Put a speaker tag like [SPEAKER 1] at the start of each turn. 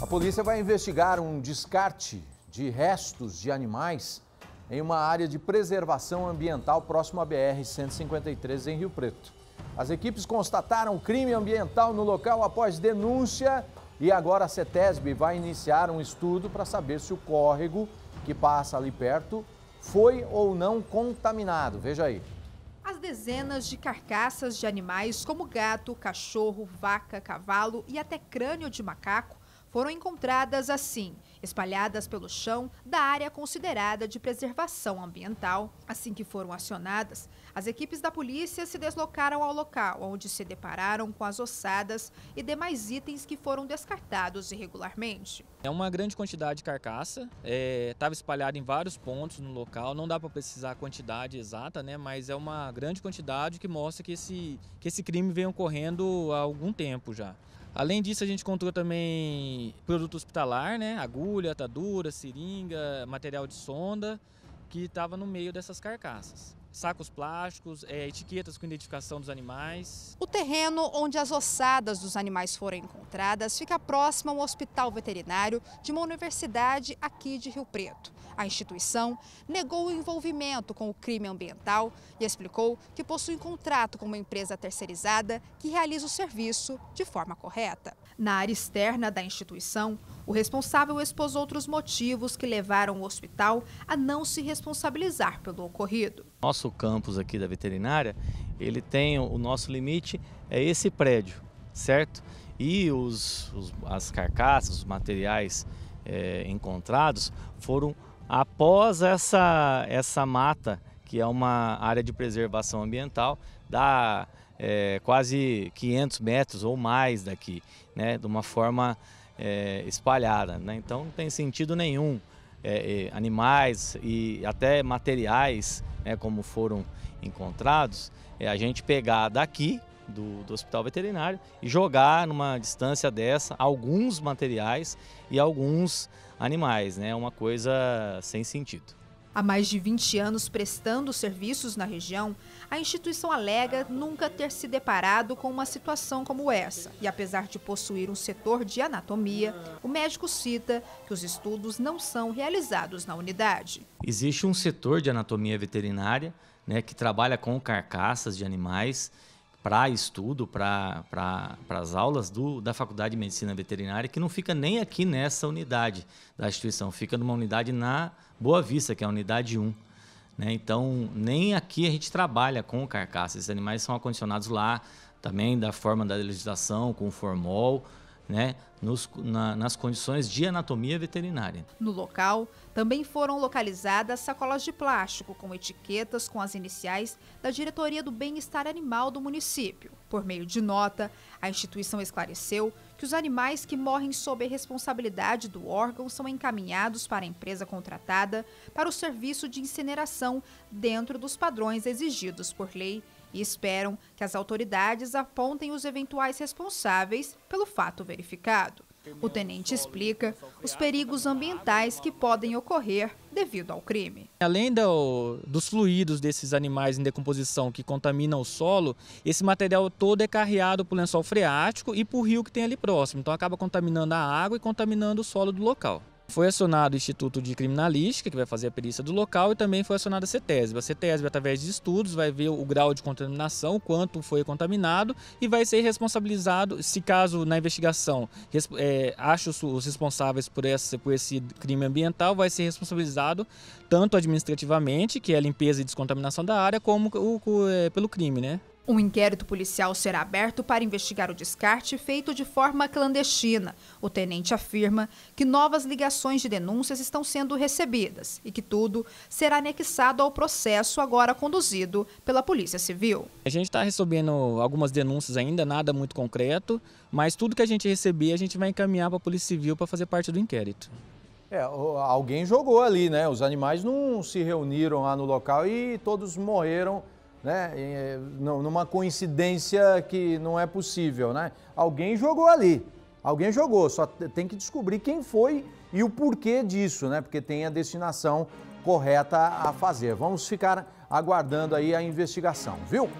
[SPEAKER 1] A polícia vai investigar um descarte de restos de animais em uma área de preservação ambiental próximo à BR-153 em Rio Preto. As equipes constataram crime ambiental no local após denúncia e agora a CETESB vai iniciar um estudo para saber se o córrego que passa ali perto foi ou não contaminado. Veja aí.
[SPEAKER 2] As dezenas de carcaças de animais como gato, cachorro, vaca, cavalo e até crânio de macaco foram encontradas assim, espalhadas pelo chão da área considerada de preservação ambiental. Assim que foram acionadas, as equipes da polícia se deslocaram ao local, onde se depararam com as ossadas e demais itens que foram descartados irregularmente.
[SPEAKER 3] É uma grande quantidade de carcaça, estava é, espalhada em vários pontos no local, não dá para precisar a quantidade exata, né, mas é uma grande quantidade que mostra que esse, que esse crime vem ocorrendo há algum tempo já. Além disso, a gente encontrou também produto hospitalar, né? Agulha, atadura, seringa, material de sonda, que estava no meio dessas carcaças sacos plásticos, é, etiquetas com identificação dos animais.
[SPEAKER 2] O terreno onde as ossadas dos animais foram encontradas fica próximo ao hospital veterinário de uma universidade aqui de Rio Preto. A instituição negou o envolvimento com o crime ambiental e explicou que possui um contrato com uma empresa terceirizada que realiza o serviço de forma correta. Na área externa da instituição, o responsável expôs outros motivos que levaram o hospital a não se responsabilizar pelo ocorrido.
[SPEAKER 4] Nosso campus aqui da veterinária, ele tem o nosso limite, é esse prédio, certo? E os, os as carcaças, os materiais é, encontrados foram após essa, essa mata, que é uma área de preservação ambiental da é, quase 500 metros ou mais daqui, né? de uma forma é, espalhada. Né? Então não tem sentido nenhum é, é animais e até materiais, né, como foram encontrados, é, a gente pegar daqui do, do, hospital veterinário e jogar numa distância dessa alguns materiais e alguns animais, né? Uma coisa sem sentido.
[SPEAKER 2] Há mais de 20 anos prestando serviços na região, a instituição alega nunca ter se deparado com uma situação como essa. E apesar de possuir um setor de anatomia, o médico cita que os estudos não são realizados na unidade.
[SPEAKER 4] Existe um setor de anatomia veterinária né, que trabalha com carcaças de animais para estudo, para pra, as aulas do, da Faculdade de Medicina Veterinária, que não fica nem aqui nessa unidade da instituição, fica numa unidade na Boa Vista, que é a unidade 1. Né? Então, nem aqui a gente trabalha com carcaça. Esses animais são acondicionados lá, também da forma da legislação, com o formol, né? nos, na, nas condições de anatomia veterinária.
[SPEAKER 2] No local, também foram localizadas sacolas de plástico com etiquetas com as iniciais da Diretoria do Bem-Estar Animal do município. Por meio de nota, a instituição esclareceu que os animais que morrem sob a responsabilidade do órgão são encaminhados para a empresa contratada para o serviço de incineração dentro dos padrões exigidos por lei e esperam que as autoridades apontem os eventuais responsáveis pelo fato verificado. O tenente explica os perigos ambientais que podem ocorrer devido ao crime.
[SPEAKER 3] Além do, dos fluidos desses animais em decomposição que contaminam o solo, esse material todo é carreado pelo lençol freático e para o rio que tem ali próximo. Então acaba contaminando a água e contaminando o solo do local. Foi acionado o Instituto de Criminalística, que vai fazer a perícia do local, e também foi acionada a CETESB. A CETESB, através de estudos, vai ver o grau de contaminação, quanto foi contaminado, e vai ser responsabilizado, se caso na investigação é, acha os responsáveis por, por esse crime ambiental, vai ser responsabilizado tanto administrativamente, que é a limpeza e descontaminação da área, como o, o, é, pelo crime, né?
[SPEAKER 2] Um inquérito policial será aberto para investigar o descarte feito de forma clandestina. O tenente afirma que novas ligações de denúncias estão sendo recebidas e que tudo será anexado ao processo agora conduzido pela Polícia Civil.
[SPEAKER 3] A gente está recebendo algumas denúncias ainda, nada muito concreto, mas tudo que a gente receber a gente vai encaminhar para a Polícia Civil para fazer parte do inquérito.
[SPEAKER 1] É, alguém jogou ali, né? Os animais não se reuniram lá no local e todos morreram né? É, numa coincidência que não é possível, né? Alguém jogou ali, alguém jogou, só tem que descobrir quem foi e o porquê disso, né? Porque tem a destinação correta a fazer. Vamos ficar aguardando aí a investigação, viu?